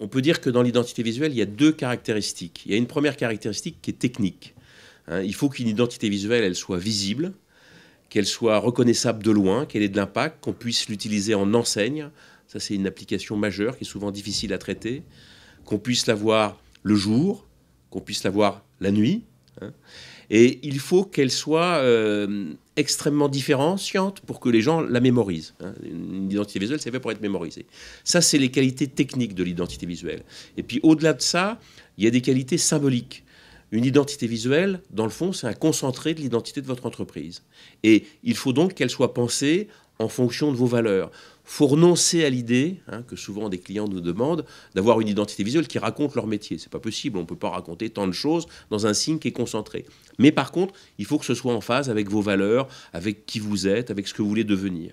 on peut dire que dans l'identité visuelle, il y a deux caractéristiques. Il y a une première caractéristique qui est technique. Hein. il faut qu'une identité visuelle, elle soit visible, qu'elle soit reconnaissable de loin, qu'elle ait de l'impact, qu'on puisse l'utiliser en enseigne. Ça, c'est une application majeure qui est souvent difficile à traiter. Qu'on puisse la voir le jour, qu'on puisse la voir la nuit, Hein. Et il faut qu'elle soit euh, extrêmement différenciante pour que les gens la mémorisent. Hein. Une identité visuelle, c'est fait pour être mémorisée. Ça, c'est les qualités techniques de l'identité visuelle. Et puis au-delà de ça, il y a des qualités symboliques. Une identité visuelle, dans le fond, c'est un concentré de l'identité de votre entreprise. Et il faut donc qu'elle soit pensée en fonction de vos valeurs. faut renoncer à l'idée, hein, que souvent des clients nous demandent, d'avoir une identité visuelle qui raconte leur métier. Ce n'est pas possible, on ne peut pas raconter tant de choses dans un signe qui est concentré. Mais par contre, il faut que ce soit en phase avec vos valeurs, avec qui vous êtes, avec ce que vous voulez devenir.